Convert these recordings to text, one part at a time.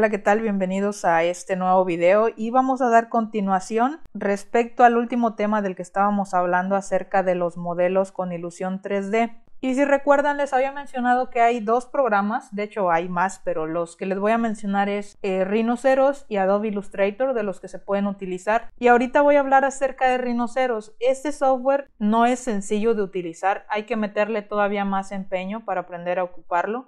Hola, ¿qué tal? Bienvenidos a este nuevo video y vamos a dar continuación respecto al último tema del que estábamos hablando acerca de los modelos con ilusión 3D. Y si recuerdan, les había mencionado que hay dos programas, de hecho hay más, pero los que les voy a mencionar es eh, Rhinoceros y Adobe Illustrator, de los que se pueden utilizar. Y ahorita voy a hablar acerca de Rhinoceros. Este software no es sencillo de utilizar, hay que meterle todavía más empeño para aprender a ocuparlo.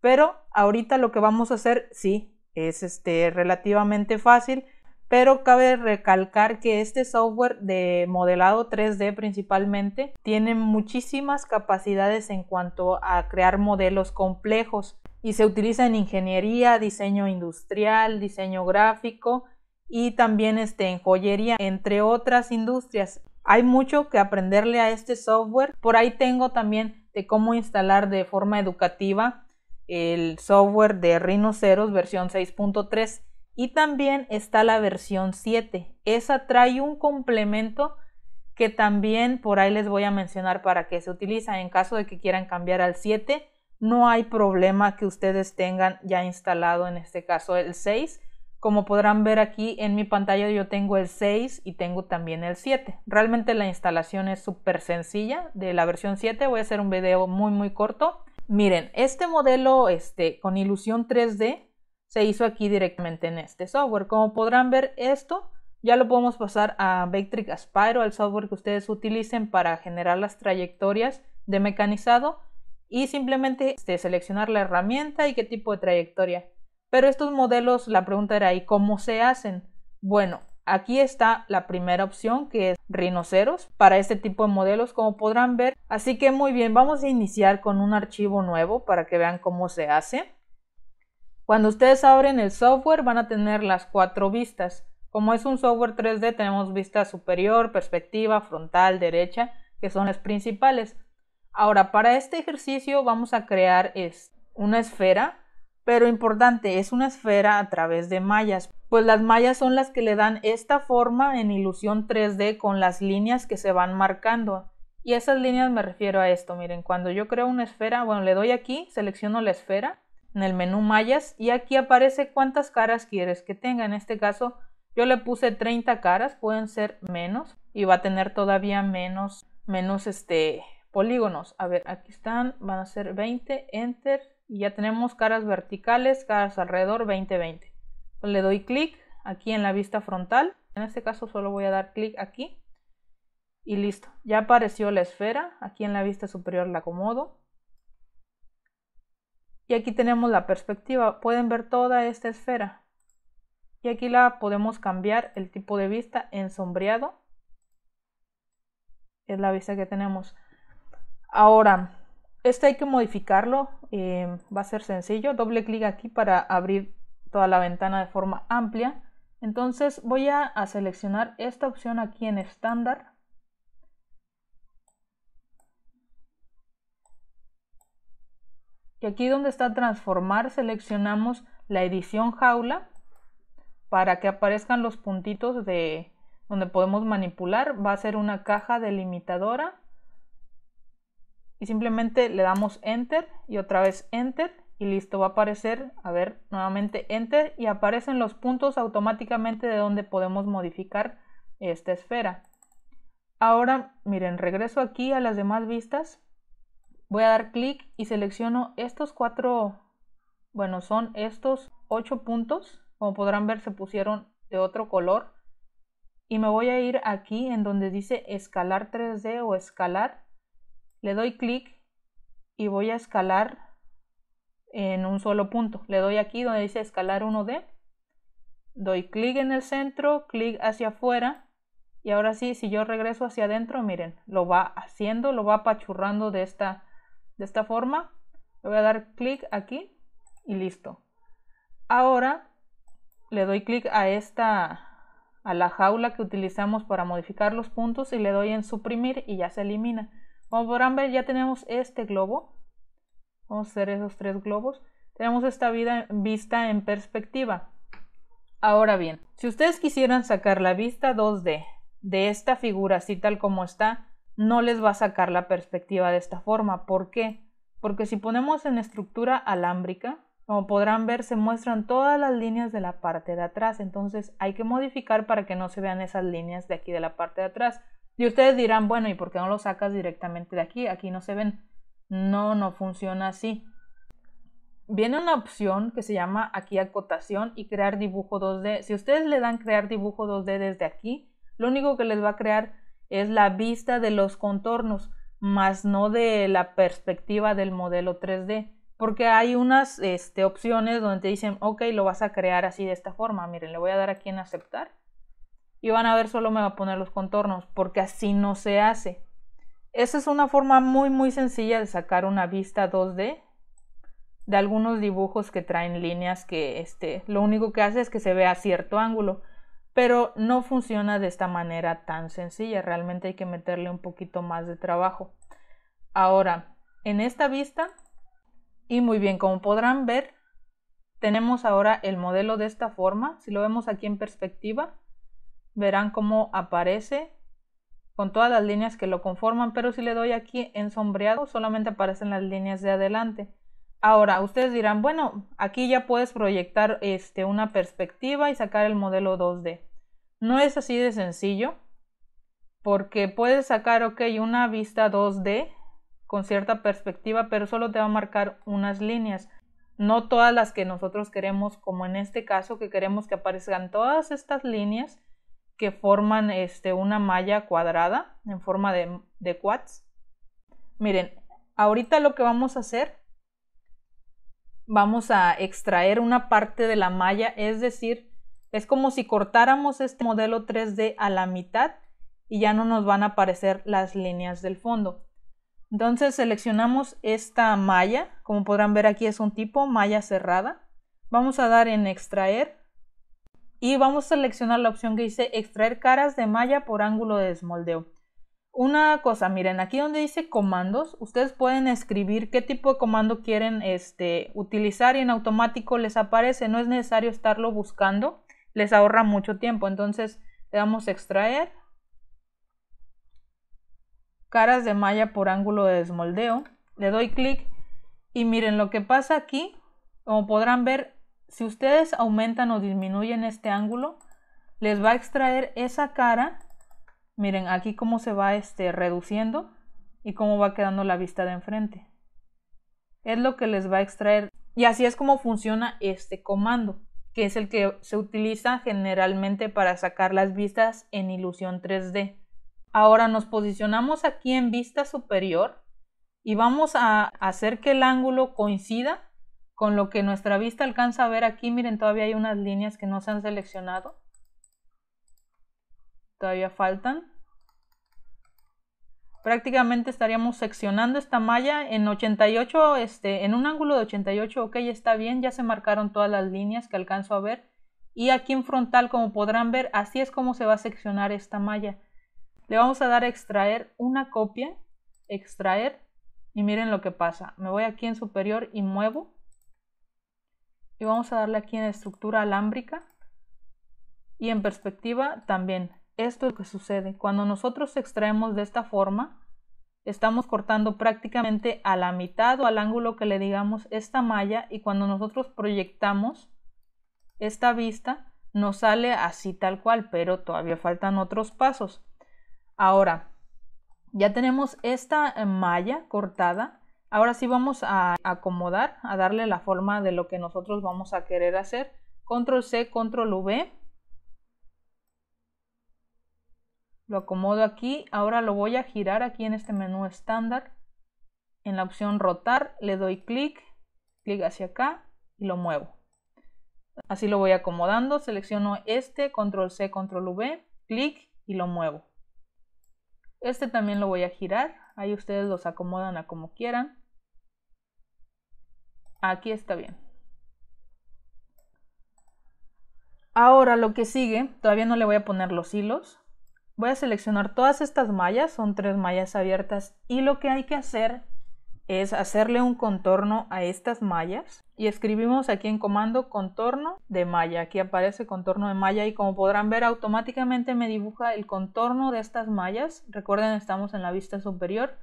Pero ahorita lo que vamos a hacer, sí, es este, relativamente fácil, pero cabe recalcar que este software de modelado 3D principalmente tiene muchísimas capacidades en cuanto a crear modelos complejos y se utiliza en ingeniería, diseño industrial, diseño gráfico y también este, en joyería, entre otras industrias. Hay mucho que aprenderle a este software. Por ahí tengo también de cómo instalar de forma educativa el software de Rhinoceros versión 6.3 y también está la versión 7. Esa trae un complemento que también por ahí les voy a mencionar para que se utiliza. En caso de que quieran cambiar al 7, no hay problema que ustedes tengan ya instalado en este caso el 6. Como podrán ver aquí en mi pantalla yo tengo el 6 y tengo también el 7. Realmente la instalación es súper sencilla de la versión 7. Voy a hacer un video muy muy corto Miren, este modelo este, con ilusión 3D se hizo aquí directamente en este software. Como podrán ver, esto ya lo podemos pasar a Vectric Aspire o al software que ustedes utilicen para generar las trayectorias de mecanizado y simplemente este, seleccionar la herramienta y qué tipo de trayectoria. Pero estos modelos, la pregunta era, ¿y cómo se hacen? Bueno, Aquí está la primera opción que es rinoceros para este tipo de modelos como podrán ver. Así que muy bien, vamos a iniciar con un archivo nuevo para que vean cómo se hace. Cuando ustedes abren el software van a tener las cuatro vistas. Como es un software 3D tenemos vista superior, perspectiva, frontal, derecha, que son las principales. Ahora para este ejercicio vamos a crear una esfera pero importante, es una esfera a través de mallas, pues las mallas son las que le dan esta forma en ilusión 3D con las líneas que se van marcando. Y esas líneas me refiero a esto, miren, cuando yo creo una esfera, bueno, le doy aquí, selecciono la esfera en el menú mallas y aquí aparece cuántas caras quieres que tenga. En este caso yo le puse 30 caras, pueden ser menos y va a tener todavía menos, menos este polígonos. A ver, aquí están, van a ser 20, enter, y ya tenemos caras verticales, caras alrededor 2020. 20 pues le doy clic aquí en la vista frontal. En este caso solo voy a dar clic aquí y listo. Ya apareció la esfera. Aquí en la vista superior la acomodo. Y aquí tenemos la perspectiva. Pueden ver toda esta esfera. Y aquí la podemos cambiar el tipo de vista en sombreado. Es la vista que tenemos. Ahora, este hay que modificarlo, eh, va a ser sencillo. Doble clic aquí para abrir toda la ventana de forma amplia. Entonces voy a, a seleccionar esta opción aquí en estándar. Y aquí donde está transformar seleccionamos la edición jaula para que aparezcan los puntitos de donde podemos manipular. Va a ser una caja delimitadora y simplemente le damos enter y otra vez enter y listo va a aparecer a ver nuevamente enter y aparecen los puntos automáticamente de donde podemos modificar esta esfera ahora miren regreso aquí a las demás vistas voy a dar clic y selecciono estos cuatro bueno son estos ocho puntos como podrán ver se pusieron de otro color y me voy a ir aquí en donde dice escalar 3D o escalar le doy clic y voy a escalar en un solo punto. Le doy aquí donde dice escalar 1D, doy clic en el centro, clic hacia afuera y ahora sí, si yo regreso hacia adentro, miren, lo va haciendo, lo va apachurrando de esta, de esta forma. Le voy a dar clic aquí y listo. Ahora le doy clic a esta a la jaula que utilizamos para modificar los puntos y le doy en suprimir y ya se elimina. Como podrán ver, ya tenemos este globo. Vamos a hacer esos tres globos. Tenemos esta vista en perspectiva. Ahora bien, si ustedes quisieran sacar la vista 2D de esta figura así tal como está, no les va a sacar la perspectiva de esta forma. ¿Por qué? Porque si ponemos en estructura alámbrica, como podrán ver, se muestran todas las líneas de la parte de atrás. Entonces hay que modificar para que no se vean esas líneas de aquí de la parte de atrás. Y ustedes dirán, bueno, ¿y por qué no lo sacas directamente de aquí? Aquí no se ven. No, no funciona así. Viene una opción que se llama aquí acotación y crear dibujo 2D. Si ustedes le dan crear dibujo 2D desde aquí, lo único que les va a crear es la vista de los contornos, más no de la perspectiva del modelo 3D. Porque hay unas este, opciones donde te dicen, ok, lo vas a crear así de esta forma. Miren, le voy a dar aquí en aceptar y van a ver solo me va a poner los contornos porque así no se hace. Esa es una forma muy muy sencilla de sacar una vista 2D de algunos dibujos que traen líneas que este, lo único que hace es que se vea a cierto ángulo, pero no funciona de esta manera tan sencilla, realmente hay que meterle un poquito más de trabajo. Ahora, en esta vista, y muy bien, como podrán ver, tenemos ahora el modelo de esta forma, si lo vemos aquí en perspectiva, verán cómo aparece con todas las líneas que lo conforman, pero si le doy aquí en sombreado solamente aparecen las líneas de adelante. Ahora, ustedes dirán, bueno, aquí ya puedes proyectar este, una perspectiva y sacar el modelo 2D. No es así de sencillo, porque puedes sacar, ok, una vista 2D con cierta perspectiva, pero solo te va a marcar unas líneas. No todas las que nosotros queremos, como en este caso, que queremos que aparezcan todas estas líneas que forman este, una malla cuadrada en forma de, de quads. Miren, ahorita lo que vamos a hacer, vamos a extraer una parte de la malla, es decir, es como si cortáramos este modelo 3D a la mitad y ya no nos van a aparecer las líneas del fondo. Entonces seleccionamos esta malla, como podrán ver aquí es un tipo malla cerrada. Vamos a dar en extraer y vamos a seleccionar la opción que dice extraer caras de malla por ángulo de desmoldeo. Una cosa, miren, aquí donde dice comandos, ustedes pueden escribir qué tipo de comando quieren este, utilizar y en automático les aparece, no es necesario estarlo buscando, les ahorra mucho tiempo. Entonces le damos extraer caras de malla por ángulo de desmoldeo, le doy clic y miren lo que pasa aquí, como podrán ver, si ustedes aumentan o disminuyen este ángulo, les va a extraer esa cara. Miren aquí cómo se va este, reduciendo y cómo va quedando la vista de enfrente. Es lo que les va a extraer. Y así es como funciona este comando, que es el que se utiliza generalmente para sacar las vistas en ilusión 3D. Ahora nos posicionamos aquí en vista superior y vamos a hacer que el ángulo coincida con lo que nuestra vista alcanza a ver aquí, miren, todavía hay unas líneas que no se han seleccionado. Todavía faltan. Prácticamente estaríamos seccionando esta malla en 88, este, en un ángulo de 88, ok, está bien, ya se marcaron todas las líneas que alcanzo a ver. Y aquí en frontal, como podrán ver, así es como se va a seccionar esta malla. Le vamos a dar a extraer una copia, extraer, y miren lo que pasa. Me voy aquí en superior y muevo vamos a darle aquí en estructura alámbrica y en perspectiva también. Esto es lo que sucede. Cuando nosotros extraemos de esta forma, estamos cortando prácticamente a la mitad o al ángulo que le digamos esta malla y cuando nosotros proyectamos esta vista, nos sale así tal cual, pero todavía faltan otros pasos. Ahora, ya tenemos esta eh, malla cortada Ahora sí vamos a acomodar, a darle la forma de lo que nosotros vamos a querer hacer. Control C, Control V. Lo acomodo aquí. Ahora lo voy a girar aquí en este menú estándar. En la opción rotar le doy clic, clic hacia acá y lo muevo. Así lo voy acomodando. Selecciono este, Control C, Control V, clic y lo muevo. Este también lo voy a girar. Ahí ustedes los acomodan a como quieran. Aquí está bien. Ahora lo que sigue, todavía no le voy a poner los hilos. Voy a seleccionar todas estas mallas, son tres mallas abiertas y lo que hay que hacer es hacerle un contorno a estas mallas y escribimos aquí en comando contorno de malla. Aquí aparece contorno de malla y como podrán ver automáticamente me dibuja el contorno de estas mallas. Recuerden estamos en la vista superior.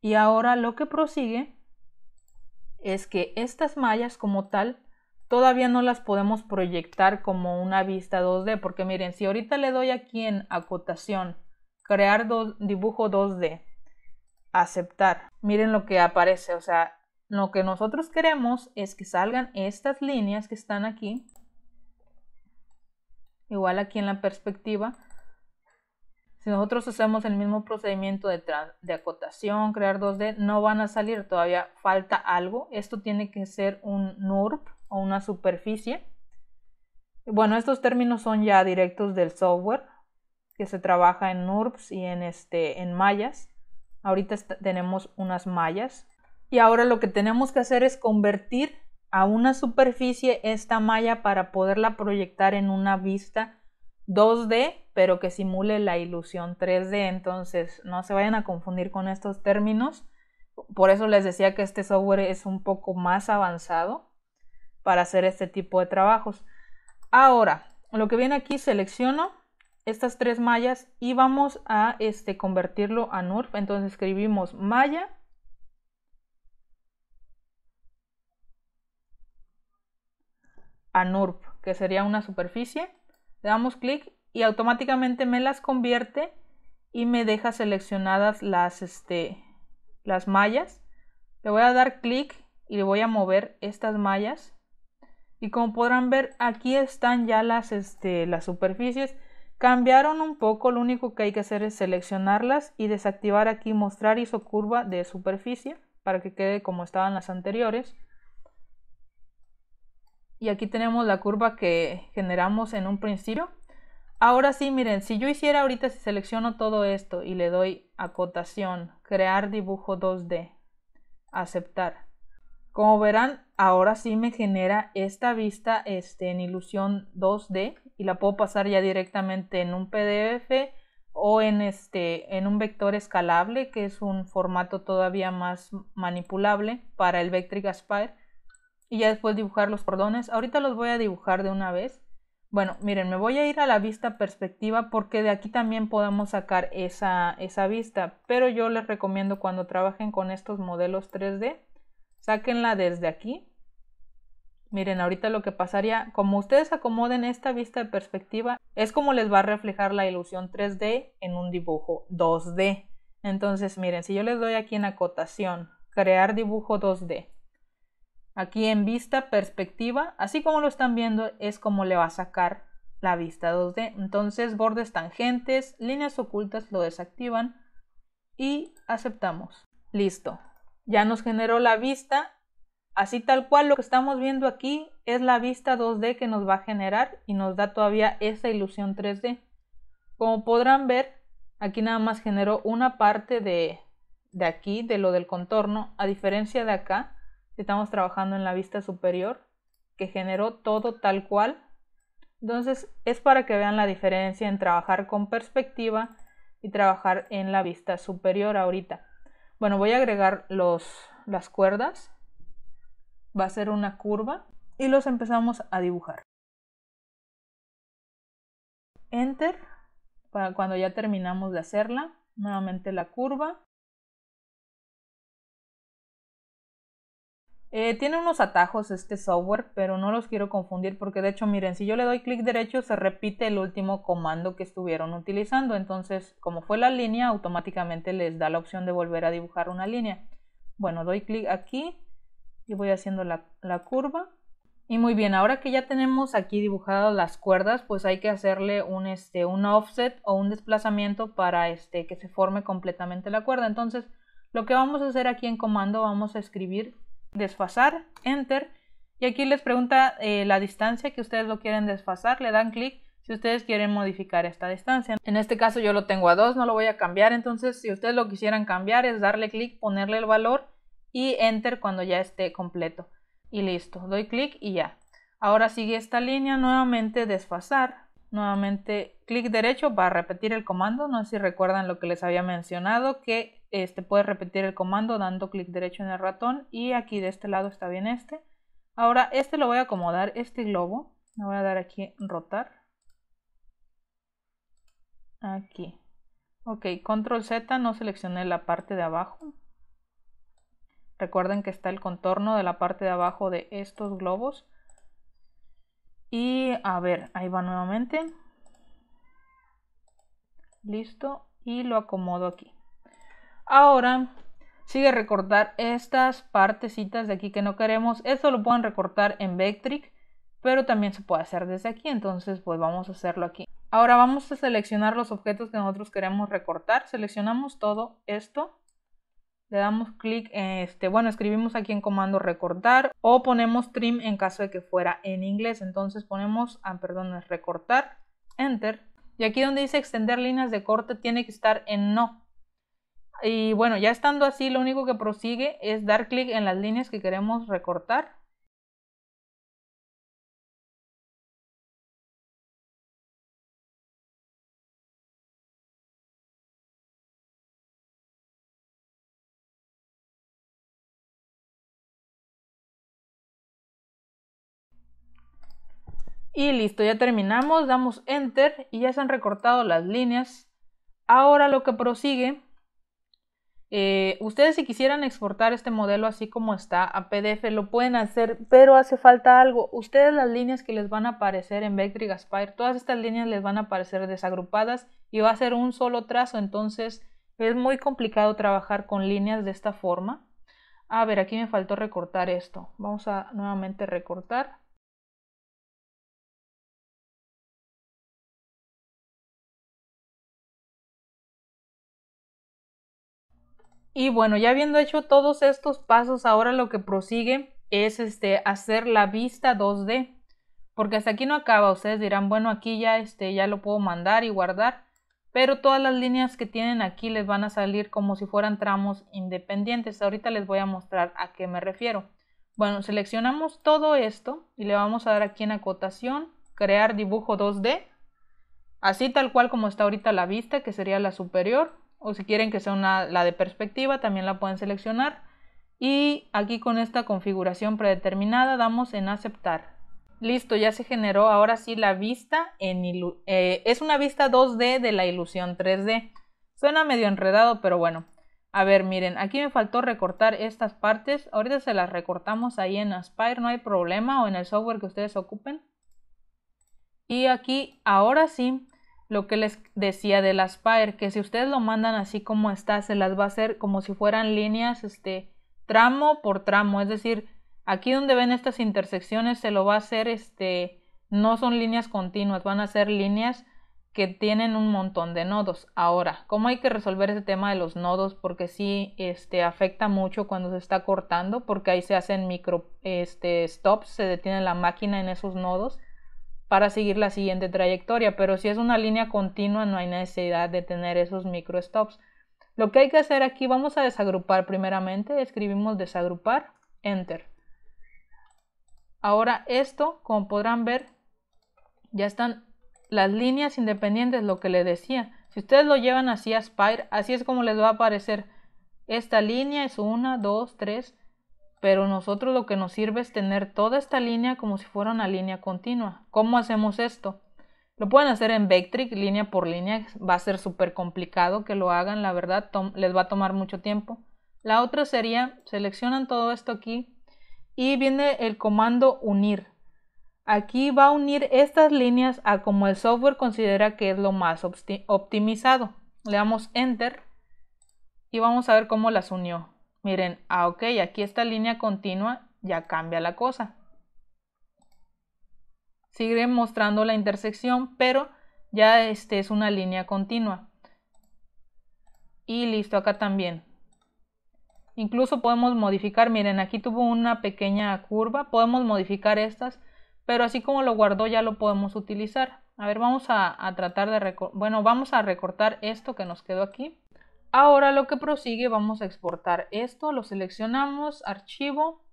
Y ahora lo que prosigue es que estas mallas como tal todavía no las podemos proyectar como una vista 2D, porque miren, si ahorita le doy aquí en acotación, crear dibujo 2D, aceptar, miren lo que aparece, o sea, lo que nosotros queremos es que salgan estas líneas que están aquí, igual aquí en la perspectiva, si nosotros hacemos el mismo procedimiento de, de acotación, crear 2D, no van a salir, todavía falta algo. Esto tiene que ser un NURB o una superficie. Bueno, estos términos son ya directos del software que se trabaja en NURBS y en, este, en mallas. Ahorita tenemos unas mallas. Y ahora lo que tenemos que hacer es convertir a una superficie esta malla para poderla proyectar en una vista 2D pero que simule la ilusión 3D. Entonces, no se vayan a confundir con estos términos. Por eso les decía que este software es un poco más avanzado para hacer este tipo de trabajos. Ahora, lo que viene aquí, selecciono estas tres mallas y vamos a este, convertirlo a NURF. Entonces escribimos malla. a NURP, que sería una superficie. Le damos clic y automáticamente me las convierte y me deja seleccionadas las, este, las mallas. Le voy a dar clic y le voy a mover estas mallas. Y como podrán ver, aquí están ya las, este, las superficies. Cambiaron un poco, lo único que hay que hacer es seleccionarlas y desactivar aquí mostrar hizo curva de superficie para que quede como estaban las anteriores. Y aquí tenemos la curva que generamos en un principio. Ahora sí, miren, si yo hiciera ahorita, si selecciono todo esto y le doy acotación, crear dibujo 2D, aceptar. Como verán, ahora sí me genera esta vista este, en ilusión 2D y la puedo pasar ya directamente en un PDF o en, este, en un vector escalable, que es un formato todavía más manipulable para el Vectric Aspire. Y ya después dibujar los cordones. Ahorita los voy a dibujar de una vez bueno, miren, me voy a ir a la vista perspectiva porque de aquí también podamos sacar esa, esa vista, pero yo les recomiendo cuando trabajen con estos modelos 3D, sáquenla desde aquí. Miren, ahorita lo que pasaría, como ustedes acomoden esta vista de perspectiva, es como les va a reflejar la ilusión 3D en un dibujo 2D. Entonces, miren, si yo les doy aquí en acotación, crear dibujo 2D, Aquí en vista, perspectiva, así como lo están viendo, es como le va a sacar la vista 2D. Entonces, bordes tangentes, líneas ocultas lo desactivan y aceptamos. Listo. Ya nos generó la vista. Así tal cual lo que estamos viendo aquí es la vista 2D que nos va a generar y nos da todavía esa ilusión 3D. Como podrán ver, aquí nada más generó una parte de, de aquí, de lo del contorno, a diferencia de acá, estamos trabajando en la vista superior que generó todo tal cual. Entonces es para que vean la diferencia en trabajar con perspectiva y trabajar en la vista superior ahorita. Bueno, voy a agregar los, las cuerdas. Va a ser una curva y los empezamos a dibujar. Enter para cuando ya terminamos de hacerla. Nuevamente la curva Eh, tiene unos atajos este software, pero no los quiero confundir porque de hecho, miren, si yo le doy clic derecho se repite el último comando que estuvieron utilizando. Entonces, como fue la línea, automáticamente les da la opción de volver a dibujar una línea. Bueno, doy clic aquí y voy haciendo la, curva. Y muy bien, ahora que ya tenemos aquí dibujadas las cuerdas, pues hay que hacerle un, este, un offset o un desplazamiento para este, que se forme completamente la cuerda. Entonces, lo que vamos a hacer aquí en comando, vamos a escribir desfasar, enter. Y aquí les pregunta eh, la distancia que ustedes lo quieren desfasar, le dan clic si ustedes quieren modificar esta distancia. En este caso yo lo tengo a 2, no lo voy a cambiar, entonces si ustedes lo quisieran cambiar es darle clic, ponerle el valor y enter cuando ya esté completo. Y listo, doy clic y ya. Ahora sigue esta línea, nuevamente desfasar, nuevamente clic derecho para repetir el comando, no sé si recuerdan lo que les había mencionado, que este, puedes repetir el comando dando clic derecho en el ratón y aquí de este lado está bien este. Ahora este lo voy a acomodar, este globo, le voy a dar aquí rotar. Aquí. Ok, control Z, no seleccioné la parte de abajo. Recuerden que está el contorno de la parte de abajo de estos globos. Y a ver, ahí va nuevamente. Listo. Y lo acomodo aquí. Ahora sigue recortar estas partecitas de aquí que no queremos. Eso lo pueden recortar en Vectric, pero también se puede hacer desde aquí. Entonces pues vamos a hacerlo aquí. Ahora vamos a seleccionar los objetos que nosotros queremos recortar. Seleccionamos todo esto. Le damos clic, en este, bueno, escribimos aquí en comando recortar o ponemos trim en caso de que fuera en inglés. Entonces ponemos, ah, perdón, recortar, enter. Y aquí donde dice extender líneas de corte tiene que estar en no. Y bueno, ya estando así, lo único que prosigue es dar clic en las líneas que queremos recortar. Y listo, ya terminamos, damos enter y ya se han recortado las líneas. Ahora lo que prosigue eh, ustedes si quisieran exportar este modelo así como está a PDF lo pueden hacer, pero hace falta algo. Ustedes las líneas que les van a aparecer en Vectric todas estas líneas les van a aparecer desagrupadas y va a ser un solo trazo, entonces es muy complicado trabajar con líneas de esta forma. A ver, aquí me faltó recortar esto. Vamos a nuevamente recortar. Y bueno, ya habiendo hecho todos estos pasos, ahora lo que prosigue es este, hacer la vista 2D. Porque hasta aquí no acaba, ustedes dirán, bueno, aquí ya, este, ya lo puedo mandar y guardar, pero todas las líneas que tienen aquí les van a salir como si fueran tramos independientes. Ahorita les voy a mostrar a qué me refiero. Bueno, seleccionamos todo esto y le vamos a dar aquí en acotación, crear dibujo 2D, así tal cual como está ahorita la vista, que sería la superior, o si quieren que sea la de perspectiva también la pueden seleccionar y aquí con esta configuración predeterminada damos en aceptar. Listo, ya se generó ahora sí la vista en eh, es una vista 2D de la ilusión 3D. Suena medio enredado, pero bueno. A ver, miren, aquí me faltó recortar estas partes. Ahorita se las recortamos ahí en Aspire, no hay problema, o en el software que ustedes ocupen. Y aquí, ahora sí, lo que les decía de las que si ustedes lo mandan así como está, se las va a hacer como si fueran líneas, este, tramo por tramo, es decir, aquí donde ven estas intersecciones se lo va a hacer, este, no son líneas continuas, van a ser líneas que tienen un montón de nodos. Ahora, ¿cómo hay que resolver ese tema de los nodos? Porque sí, este, afecta mucho cuando se está cortando, porque ahí se hacen micro, este, stops, se detiene la máquina en esos nodos para seguir la siguiente trayectoria, pero si es una línea continua no hay necesidad de tener esos micro stops. Lo que hay que hacer aquí, vamos a desagrupar primeramente, escribimos desagrupar, enter. Ahora esto, como podrán ver, ya están las líneas independientes, lo que le decía. Si ustedes lo llevan así a Spire, así es como les va a aparecer esta línea, es 1, 2, 3, pero nosotros lo que nos sirve es tener toda esta línea como si fuera una línea continua. ¿Cómo hacemos esto? Lo pueden hacer en Vectric, línea por línea, va a ser súper complicado que lo hagan, la verdad, les va a tomar mucho tiempo. La otra sería, seleccionan todo esto aquí y viene el comando unir. Aquí va a unir estas líneas a como el software considera que es lo más optimizado. Le damos enter y vamos a ver cómo las unió. Miren, ah, ok, aquí esta línea continua ya cambia la cosa. Sigue mostrando la intersección, pero ya este es una línea continua. Y listo, acá también. Incluso podemos modificar, miren, aquí tuvo una pequeña curva, podemos modificar estas, pero así como lo guardó ya lo podemos utilizar. A ver, vamos a, a tratar de, bueno, vamos a recortar esto que nos quedó aquí. Ahora lo que prosigue, vamos a exportar esto, lo seleccionamos, archivo,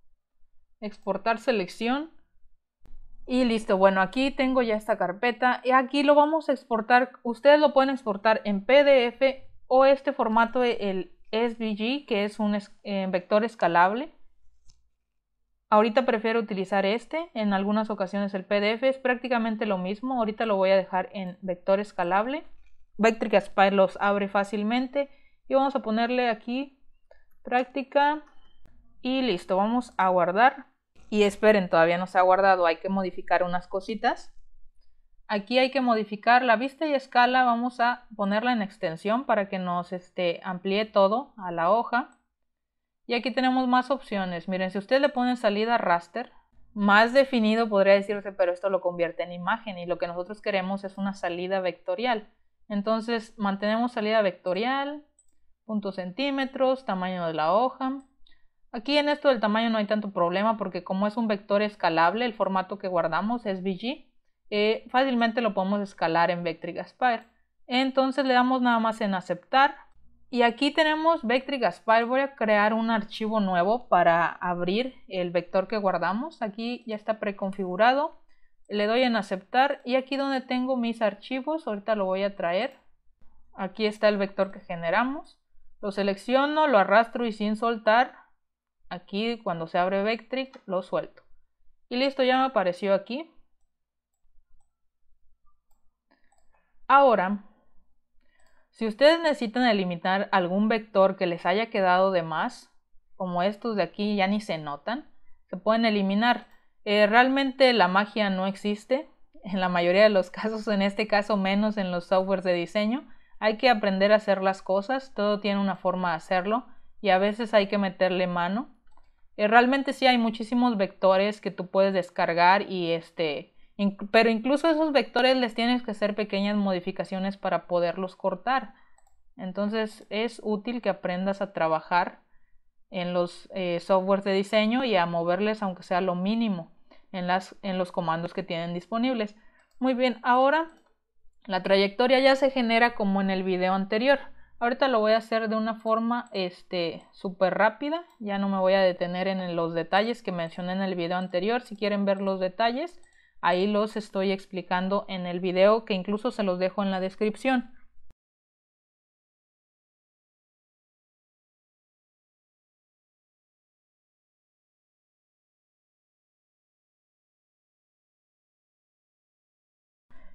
exportar selección y listo. Bueno, aquí tengo ya esta carpeta y aquí lo vamos a exportar. Ustedes lo pueden exportar en PDF o este formato, el SVG, que es un eh, vector escalable. Ahorita prefiero utilizar este, en algunas ocasiones el PDF es prácticamente lo mismo. Ahorita lo voy a dejar en vector escalable. Vectric Aspire los abre fácilmente y vamos a ponerle aquí práctica y listo, vamos a guardar y esperen, todavía no se ha guardado, hay que modificar unas cositas. Aquí hay que modificar la vista y escala, vamos a ponerla en extensión para que nos este, amplíe todo a la hoja. Y aquí tenemos más opciones, miren, si usted le pone salida raster, más definido podría decirse, pero esto lo convierte en imagen y lo que nosotros queremos es una salida vectorial. Entonces mantenemos salida vectorial, puntos centímetros, tamaño de la hoja. Aquí en esto del tamaño no hay tanto problema porque como es un vector escalable, el formato que guardamos es VG, eh, fácilmente lo podemos escalar en Vectric Aspire. Entonces le damos nada más en aceptar y aquí tenemos Vectric Aspire. Voy a crear un archivo nuevo para abrir el vector que guardamos. Aquí ya está preconfigurado. Le doy en aceptar y aquí donde tengo mis archivos, ahorita lo voy a traer. Aquí está el vector que generamos. Lo selecciono, lo arrastro y sin soltar, aquí cuando se abre Vectric, lo suelto. Y listo, ya me apareció aquí. Ahora, si ustedes necesitan eliminar algún vector que les haya quedado de más, como estos de aquí ya ni se notan, se pueden eliminar. Eh, realmente la magia no existe, en la mayoría de los casos, en este caso menos en los softwares de diseño, hay que aprender a hacer las cosas, todo tiene una forma de hacerlo y a veces hay que meterle mano. Eh, realmente sí hay muchísimos vectores que tú puedes descargar y este, pero incluso esos vectores les tienes que hacer pequeñas modificaciones para poderlos cortar. Entonces es útil que aprendas a trabajar en los eh, softwares de diseño y a moverles aunque sea lo mínimo en, las, en los comandos que tienen disponibles. Muy bien, ahora la trayectoria ya se genera como en el video anterior. Ahorita lo voy a hacer de una forma este súper rápida. Ya no me voy a detener en los detalles que mencioné en el video anterior. Si quieren ver los detalles, ahí los estoy explicando en el video que incluso se los dejo en la descripción.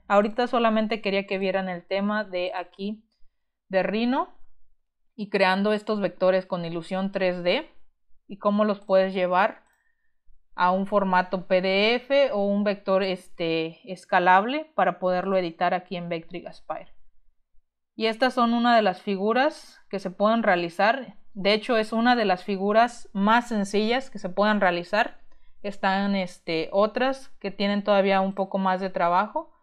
Ahorita solamente quería que vieran el tema de aquí de Rhino y creando estos vectores con ilusión 3D y cómo los puedes llevar a un formato PDF o un vector este, escalable para poderlo editar aquí en Vectric Aspire. Y estas son una de las figuras que se pueden realizar. De hecho, es una de las figuras más sencillas que se puedan realizar. Están este, otras que tienen todavía un poco más de trabajo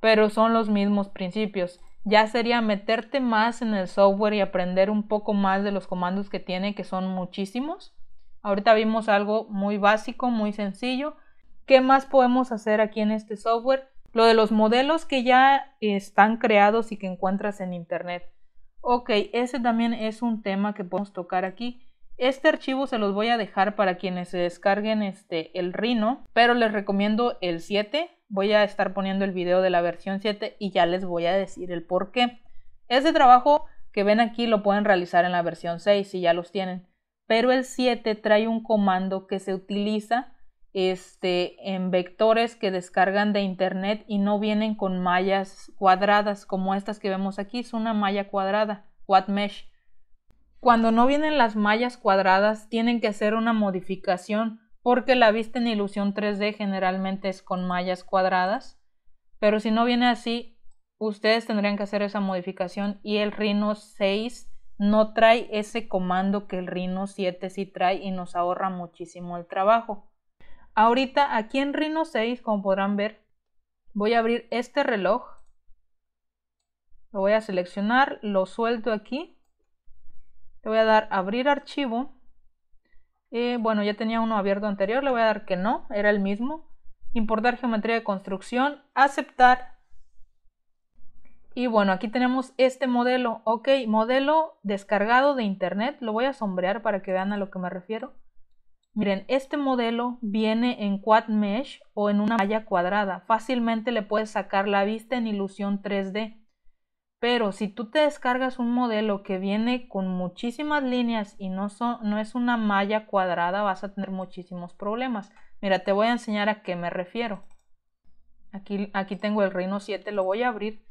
pero son los mismos principios. Ya sería meterte más en el software y aprender un poco más de los comandos que tiene, que son muchísimos. Ahorita vimos algo muy básico, muy sencillo. ¿Qué más podemos hacer aquí en este software? Lo de los modelos que ya están creados y que encuentras en Internet. Ok, ese también es un tema que podemos tocar aquí. Este archivo se los voy a dejar para quienes se descarguen este, el Rhino, pero les recomiendo el 7. Voy a estar poniendo el video de la versión 7 y ya les voy a decir el por qué. Ese trabajo que ven aquí lo pueden realizar en la versión 6 si ya los tienen, pero el 7 trae un comando que se utiliza este, en vectores que descargan de internet y no vienen con mallas cuadradas como estas que vemos aquí, es una malla cuadrada, quad mesh. Cuando no vienen las mallas cuadradas, tienen que hacer una modificación porque la vista en ilusión 3D generalmente es con mallas cuadradas. Pero si no viene así, ustedes tendrían que hacer esa modificación y el Rhino 6 no trae ese comando que el Rhino 7 sí trae y nos ahorra muchísimo el trabajo. Ahorita aquí en Rhino 6, como podrán ver, voy a abrir este reloj. Lo voy a seleccionar, lo suelto aquí le voy a dar abrir archivo y eh, bueno ya tenía uno abierto anterior le voy a dar que no era el mismo importar geometría de construcción aceptar y bueno aquí tenemos este modelo ok modelo descargado de internet lo voy a sombrear para que vean a lo que me refiero Miren, este modelo viene en quad mesh o en una malla cuadrada. Fácilmente le puedes sacar la vista en ilusión 3D. Pero si tú te descargas un modelo que viene con muchísimas líneas y no, no es una malla cuadrada, vas a tener muchísimos problemas. Mira, te voy a enseñar a qué me refiero. Aquí, aquí tengo el Rhino 7, lo voy a abrir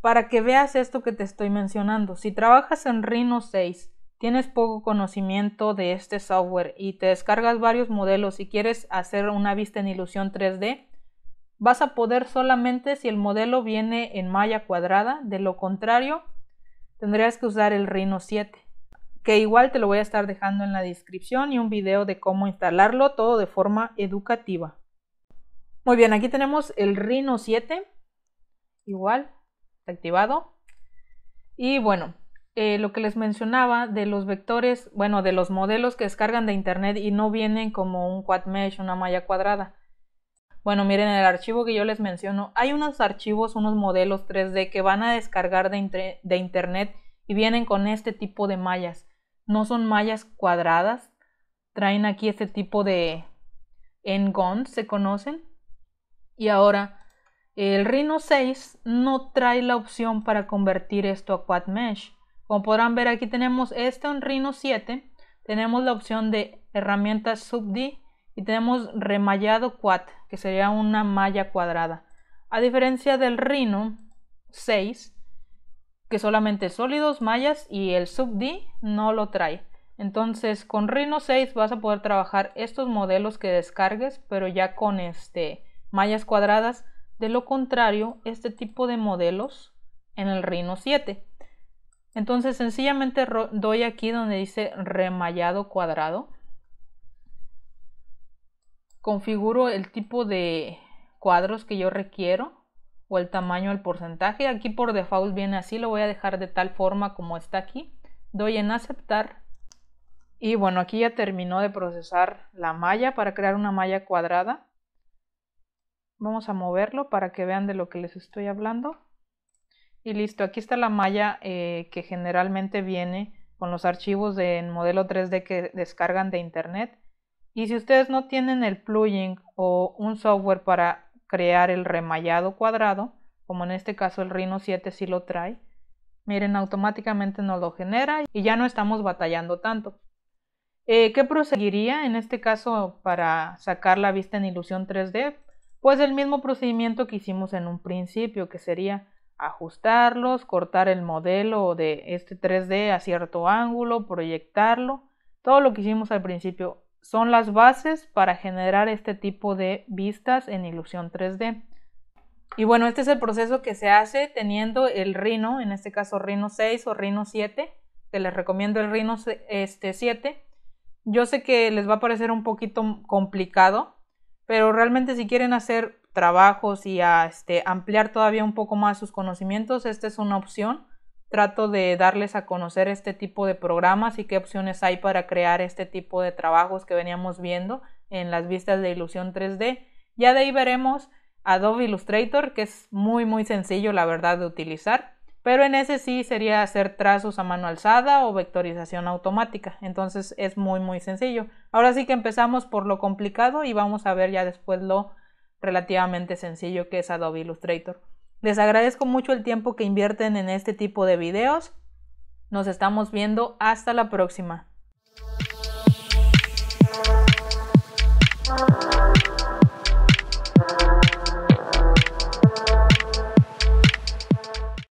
para que veas esto que te estoy mencionando. Si trabajas en Rhino 6, tienes poco conocimiento de este software y te descargas varios modelos y quieres hacer una vista en ilusión 3D, vas a poder solamente si el modelo viene en malla cuadrada, de lo contrario tendrías que usar el Rhino 7, que igual te lo voy a estar dejando en la descripción y un video de cómo instalarlo, todo de forma educativa. Muy bien, aquí tenemos el Rhino 7, igual, activado. Y bueno, eh, lo que les mencionaba de los vectores, bueno, de los modelos que descargan de internet y no vienen como un quad mesh, una malla cuadrada. Bueno, miren, el archivo que yo les menciono, hay unos archivos, unos modelos 3D que van a descargar de, internet y vienen con este tipo de mallas. No son mallas cuadradas, traen aquí este tipo de engons, se conocen. Y ahora, el Rhino 6 no trae la opción para convertir esto a Quad Mesh. Como podrán ver, aquí tenemos este en Rhino 7. Tenemos la opción de herramientas SubD y tenemos remallado quad que sería una malla cuadrada. A diferencia del Rhino 6, que solamente sólidos, mallas y el sub no lo trae. Entonces con Rhino 6 vas a poder trabajar estos modelos que descargues, pero ya con este mallas cuadradas. De lo contrario, este tipo de modelos en el Rhino 7. Entonces sencillamente doy aquí donde dice remallado cuadrado configuro el tipo de cuadros que yo requiero o el tamaño el porcentaje. Aquí por default viene así, lo voy a dejar de tal forma como está aquí. Doy en aceptar y bueno, aquí ya terminó de procesar la malla para crear una malla cuadrada. Vamos a moverlo para que vean de lo que les estoy hablando. Y listo, aquí está la malla eh, que generalmente viene con los archivos de modelo 3D que descargan de internet. Y si ustedes no tienen el plugin o un software para crear el remallado cuadrado, como en este caso el Rhino 7 sí lo trae, miren, automáticamente nos lo genera y ya no estamos batallando tanto. Eh, ¿Qué proseguiría en este caso para sacar la vista en ilusión 3D? Pues el mismo procedimiento que hicimos en un principio, que sería ajustarlos, cortar el modelo de este 3D a cierto ángulo, proyectarlo, todo lo que hicimos al principio son las bases para generar este tipo de vistas en ilusión 3D. Y bueno, este es el proceso que se hace teniendo el rino en este caso rino 6 o rino 7, que les recomiendo el Rhino este, 7. Yo sé que les va a parecer un poquito complicado, pero realmente si quieren hacer trabajos y este, ampliar todavía un poco más sus conocimientos, esta es una opción trato de darles a conocer este tipo de programas y qué opciones hay para crear este tipo de trabajos que veníamos viendo en las vistas de ilusión 3D. Ya de ahí veremos Adobe Illustrator, que es muy muy sencillo la verdad de utilizar, pero en ese sí sería hacer trazos a mano alzada o vectorización automática, entonces es muy muy sencillo. Ahora sí que empezamos por lo complicado y vamos a ver ya después lo relativamente sencillo que es Adobe Illustrator. Les agradezco mucho el tiempo que invierten en este tipo de videos. Nos estamos viendo hasta la próxima.